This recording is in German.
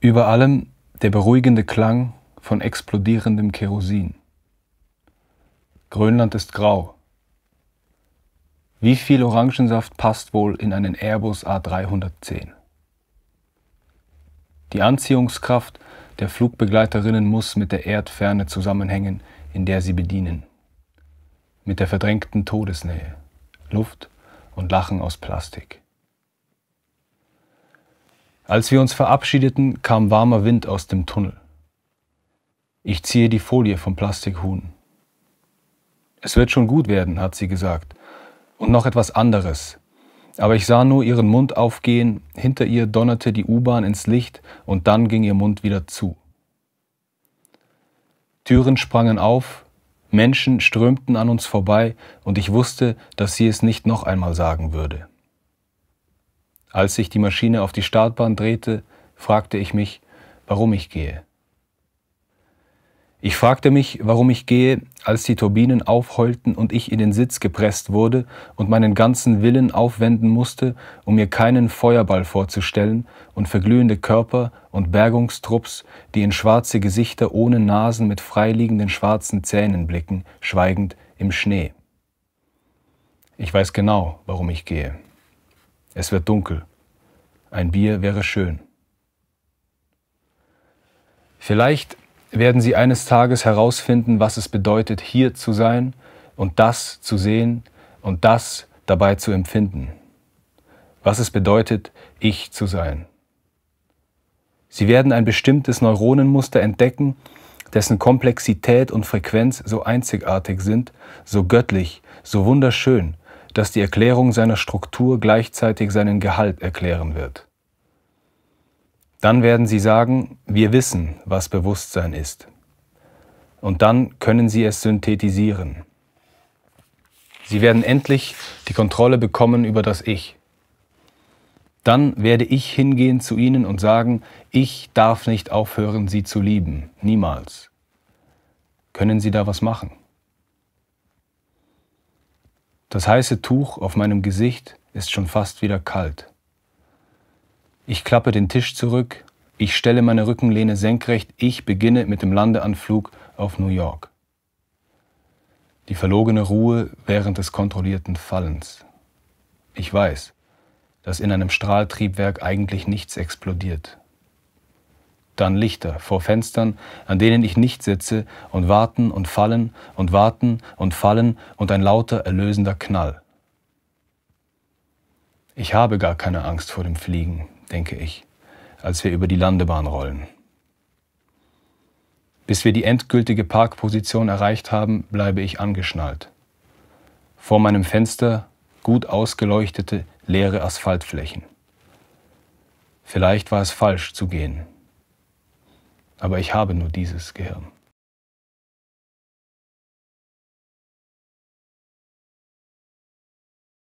Über allem der beruhigende Klang von explodierendem Kerosin. Grönland ist grau. Wie viel Orangensaft passt wohl in einen Airbus A310? Die Anziehungskraft der Flugbegleiterinnen muss mit der Erdferne zusammenhängen, in der sie bedienen. Mit der verdrängten Todesnähe, Luft und Lachen aus Plastik. Als wir uns verabschiedeten, kam warmer Wind aus dem Tunnel. Ich ziehe die Folie vom Plastikhuhn. Es wird schon gut werden, hat sie gesagt. Und noch etwas anderes. Aber ich sah nur ihren Mund aufgehen, hinter ihr donnerte die U-Bahn ins Licht und dann ging ihr Mund wieder zu. Türen sprangen auf, Menschen strömten an uns vorbei und ich wusste, dass sie es nicht noch einmal sagen würde. Als sich die Maschine auf die Startbahn drehte, fragte ich mich, warum ich gehe. Ich fragte mich, warum ich gehe, als die Turbinen aufheulten und ich in den Sitz gepresst wurde und meinen ganzen Willen aufwenden musste, um mir keinen Feuerball vorzustellen und verglühende Körper und Bergungstrupps, die in schwarze Gesichter ohne Nasen mit freiliegenden schwarzen Zähnen blicken, schweigend im Schnee. Ich weiß genau, warum ich gehe. Es wird dunkel. Ein Bier wäre schön. Vielleicht werden Sie eines Tages herausfinden, was es bedeutet, hier zu sein und das zu sehen und das dabei zu empfinden. Was es bedeutet, ich zu sein. Sie werden ein bestimmtes Neuronenmuster entdecken, dessen Komplexität und Frequenz so einzigartig sind, so göttlich, so wunderschön, dass die Erklärung seiner Struktur gleichzeitig seinen Gehalt erklären wird. Dann werden sie sagen, wir wissen, was Bewusstsein ist. Und dann können sie es synthetisieren. Sie werden endlich die Kontrolle bekommen über das Ich. Dann werde ich hingehen zu ihnen und sagen, ich darf nicht aufhören, sie zu lieben, niemals. Können Sie da was machen? Das heiße Tuch auf meinem Gesicht ist schon fast wieder kalt. Ich klappe den Tisch zurück, ich stelle meine Rückenlehne senkrecht, ich beginne mit dem Landeanflug auf New York. Die verlogene Ruhe während des kontrollierten Fallens. Ich weiß, dass in einem Strahltriebwerk eigentlich nichts explodiert dann Lichter vor Fenstern, an denen ich nicht sitze, und warten und fallen und warten und fallen und ein lauter, erlösender Knall. Ich habe gar keine Angst vor dem Fliegen, denke ich, als wir über die Landebahn rollen. Bis wir die endgültige Parkposition erreicht haben, bleibe ich angeschnallt. Vor meinem Fenster gut ausgeleuchtete, leere Asphaltflächen. Vielleicht war es falsch zu gehen. Aber ich habe nur dieses Gehirn.